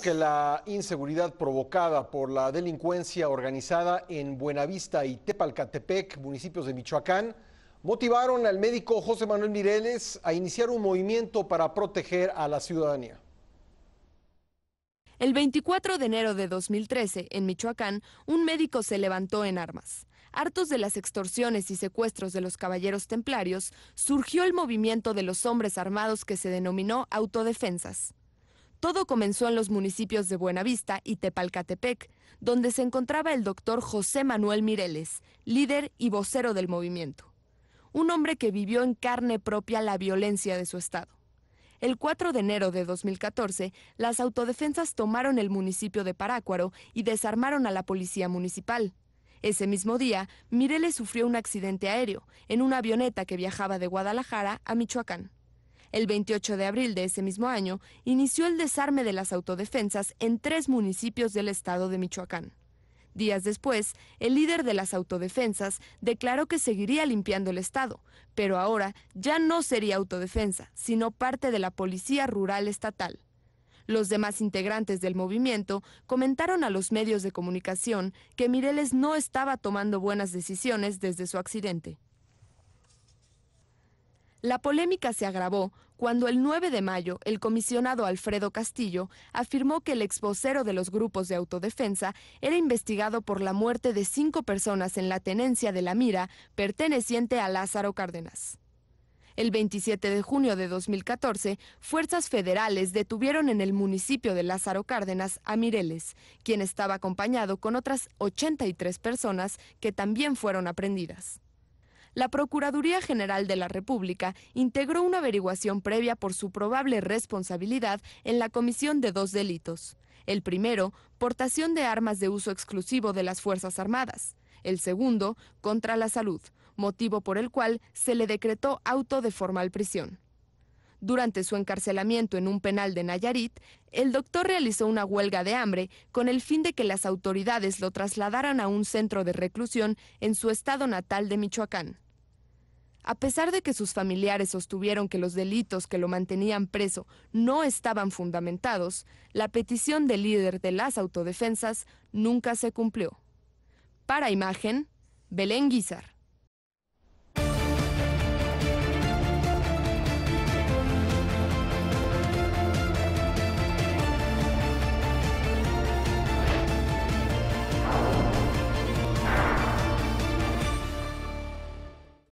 que la inseguridad provocada por la delincuencia organizada en Buenavista y Tepalcatepec, municipios de Michoacán, motivaron al médico José Manuel Mireles a iniciar un movimiento para proteger a la ciudadanía. El 24 de enero de 2013, en Michoacán, un médico se levantó en armas. Hartos de las extorsiones y secuestros de los caballeros templarios, surgió el movimiento de los hombres armados que se denominó autodefensas. Todo comenzó en los municipios de Buenavista y Tepalcatepec, donde se encontraba el doctor José Manuel Mireles, líder y vocero del movimiento. Un hombre que vivió en carne propia la violencia de su estado. El 4 de enero de 2014, las autodefensas tomaron el municipio de Parácuaro y desarmaron a la policía municipal. Ese mismo día, Mireles sufrió un accidente aéreo en una avioneta que viajaba de Guadalajara a Michoacán. El 28 de abril de ese mismo año inició el desarme de las autodefensas en tres municipios del estado de Michoacán. Días después, el líder de las autodefensas declaró que seguiría limpiando el Estado, pero ahora ya no sería autodefensa, sino parte de la Policía Rural Estatal. Los demás integrantes del movimiento comentaron a los medios de comunicación que Mireles no estaba tomando buenas decisiones desde su accidente. La polémica se agravó cuando el 9 de mayo el comisionado Alfredo Castillo afirmó que el exvocero de los grupos de autodefensa era investigado por la muerte de cinco personas en la tenencia de la mira perteneciente a Lázaro Cárdenas. El 27 de junio de 2014, fuerzas federales detuvieron en el municipio de Lázaro Cárdenas a Mireles, quien estaba acompañado con otras 83 personas que también fueron aprendidas la Procuraduría General de la República integró una averiguación previa por su probable responsabilidad en la comisión de dos delitos. El primero, portación de armas de uso exclusivo de las Fuerzas Armadas. El segundo, contra la salud, motivo por el cual se le decretó auto de formal prisión. Durante su encarcelamiento en un penal de Nayarit, el doctor realizó una huelga de hambre con el fin de que las autoridades lo trasladaran a un centro de reclusión en su estado natal de Michoacán. A pesar de que sus familiares sostuvieron que los delitos que lo mantenían preso no estaban fundamentados, la petición del líder de las autodefensas nunca se cumplió. Para imagen, Belén Guizar.